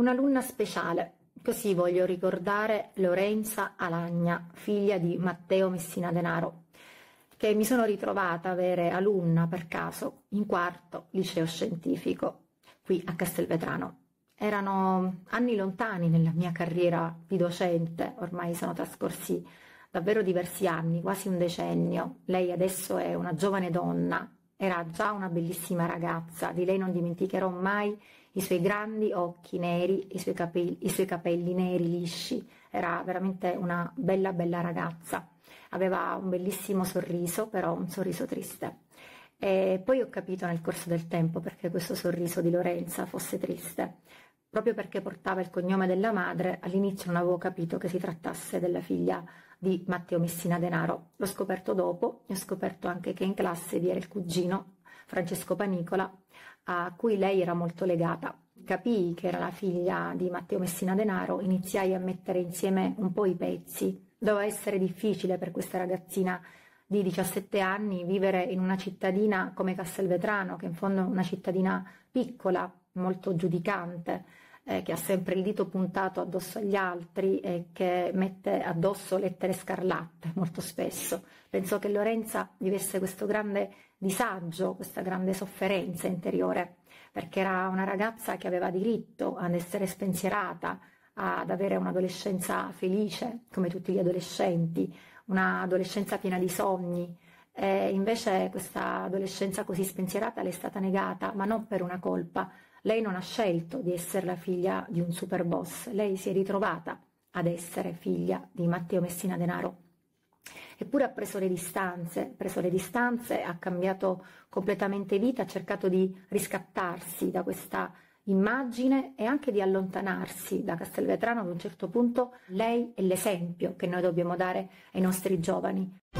Un'alunna speciale, così voglio ricordare Lorenza Alagna, figlia di Matteo Messina Denaro, che mi sono ritrovata a avere alunna per caso in quarto liceo scientifico qui a Castelvetrano. Erano anni lontani nella mia carriera di docente, ormai sono trascorsi davvero diversi anni, quasi un decennio. Lei adesso è una giovane donna, era già una bellissima ragazza, di lei non dimenticherò mai i suoi grandi occhi neri, i suoi capelli, i suoi capelli neri lisci. Era veramente una bella bella ragazza. Aveva un bellissimo sorriso, però un sorriso triste. E poi ho capito nel corso del tempo perché questo sorriso di Lorenza fosse triste. Proprio perché portava il cognome della madre, all'inizio non avevo capito che si trattasse della figlia di Matteo Messina Denaro. L'ho scoperto dopo e ho scoperto anche che in classe vi era il cugino Francesco Panicola, a cui lei era molto legata. Capii che era la figlia di Matteo Messina Denaro, iniziai a mettere insieme un po' i pezzi. Doveva essere difficile per questa ragazzina di 17 anni vivere in una cittadina come Castelvetrano, che in fondo è una cittadina piccola, molto giudicante, eh, che ha sempre il dito puntato addosso agli altri e che mette addosso lettere scarlatte molto spesso. Penso che Lorenza vivesse questo grande disagio, questa grande sofferenza interiore, perché era una ragazza che aveva diritto ad essere spensierata, ad avere un'adolescenza felice, come tutti gli adolescenti, un'adolescenza piena di sogni. E invece questa adolescenza così spensierata le è stata negata, ma non per una colpa, lei non ha scelto di essere la figlia di un super boss, lei si è ritrovata ad essere figlia di Matteo Messina Denaro. Eppure ha preso le distanze, ha preso le distanze, ha cambiato completamente vita, ha cercato di riscattarsi da questa immagine e anche di allontanarsi da Castelvetrano ad un certo punto. Lei è l'esempio che noi dobbiamo dare ai nostri giovani.